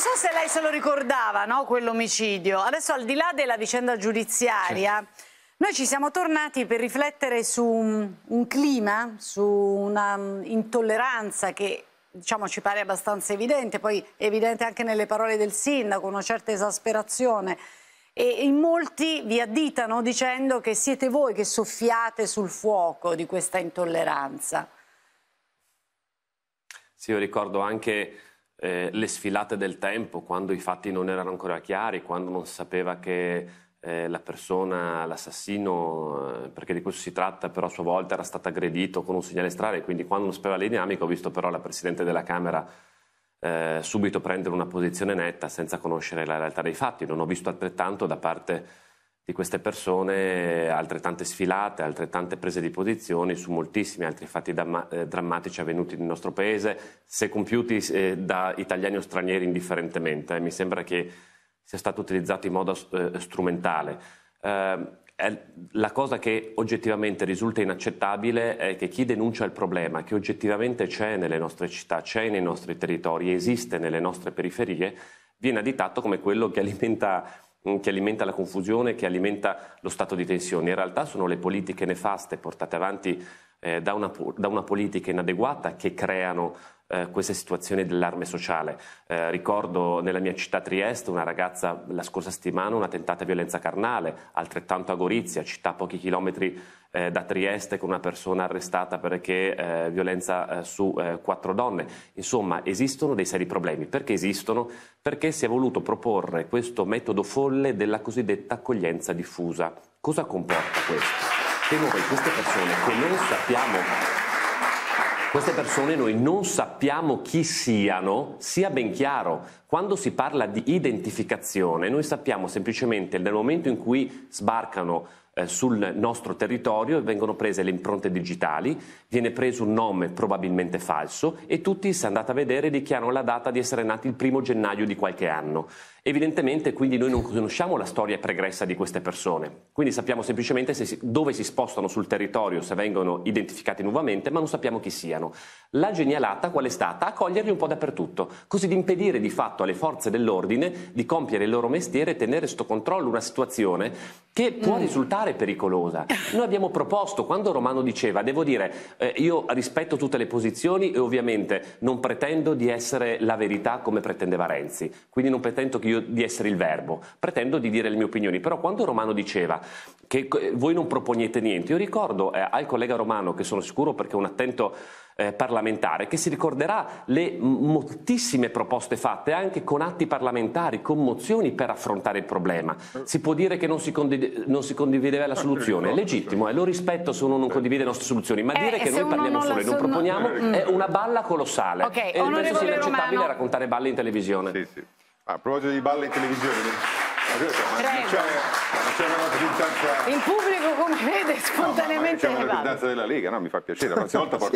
non so se lei se lo ricordava, no, quell'omicidio. Adesso al di là della vicenda giudiziaria, certo. noi ci siamo tornati per riflettere su un, un clima, su una um, intolleranza che diciamo, ci pare abbastanza evidente, poi evidente anche nelle parole del sindaco, una certa esasperazione. E in molti vi additano dicendo che siete voi che soffiate sul fuoco di questa intolleranza. Sì, io ricordo anche eh, le sfilate del tempo, quando i fatti non erano ancora chiari, quando non si sapeva che eh, la persona, l'assassino, eh, perché di questo si tratta, però a sua volta era stato aggredito con un segnale strale, quindi quando non sapeva le dinamiche ho visto però la Presidente della Camera eh, subito prendere una posizione netta senza conoscere la realtà dei fatti. Non ho visto altrettanto da parte di queste persone altrettante sfilate, altrettante prese di posizioni su moltissimi altri fatti damma- eh, drammatici avvenuti nel nostro paese, se compiuti eh, da italiani o stranieri indifferentemente. Mi sembra che sia stato utilizzato in modo eh, strumentale. Eh, la cosa che oggettivamente risulta inaccettabile è che chi denuncia il problema, che oggettivamente c'è nelle nostre città, c'è nei nostri territori, esiste nelle nostre periferie, viene additato come quello che alimenta Mm, che alimenta la confusione, che alimenta lo stato di tensione. In realtà sono le politiche nefaste portate avanti eh, da, una, da una politica inadeguata che creano eh, queste situazioni dell'arme sociale. Eh, ricordo nella mia città Trieste una ragazza la scorsa settimana una tentata violenza carnale, altrettanto a Gorizia, città a pochi chilometri eh, da Trieste con una persona arrestata perché eh, violenza eh, su eh, quattro donne. Insomma, esistono dei seri problemi. Perché esistono? Perché si è voluto proporre questo metodo folle della cosiddetta accoglienza diffusa. Cosa comporta questo? Che noi, queste persone che non sappiamo queste persone noi non sappiamo chi siano, sia ben chiaro, quando si parla di identificazione noi sappiamo semplicemente nel momento in cui sbarcano eh, sul nostro territorio e vengono prese le impronte digitali, viene preso un nome probabilmente falso e tutti, se andate a vedere, dichiarano la data di essere nati il primo gennaio di qualche anno. Evidentemente quindi noi non conosciamo la storia pregressa di queste persone, quindi sappiamo semplicemente si, dove si spostano sul territorio, se vengono identificati nuovamente, ma non sappiamo chi siano. La genialata qual è stata? Accoglierli un po' dappertutto, così di impedire di fatto alle forze dell'ordine di compiere il loro mestiere e tenere sotto controllo una situazione che può mm. risultare parlamentare pericolosa. Noi abbiamo proposto, quando Romano diceva, devo dire, eh, io rispetto tutte le posizioni e ovviamente non pretendo di essere la verità come pretendeva Renzi, quindi non pretendo io, di essere il verbo, pretendo di dire le mie opinioni, però quando Romano diceva che eh, voi non proponete niente, io ricordo eh, al collega Romano, che sono sicuro perché è un attento eh, parlamentare, che si ricorderà le moltissime proposte fatte anche con atti parlamentari, con mozioni per affrontare il problema. Si può dire che non si, condiv- non si condivideva la ah, soluzione, è legittimo, eh, lo rispetto se uno non eh. condivide le nostre soluzioni, ma eh, dire che noi parliamo solo e non proponiamo non... Mm. è una balla colossale. Okay. E penso sia inaccettabile Romano. raccontare balle in televisione. Sì, sì. Ah, a proposito di balle in televisione, il pubblico, come vede, spontaneamente no, ma, ma c'è una rappresentanza della Lega, no? Mi fa piacere, la prossima volta porto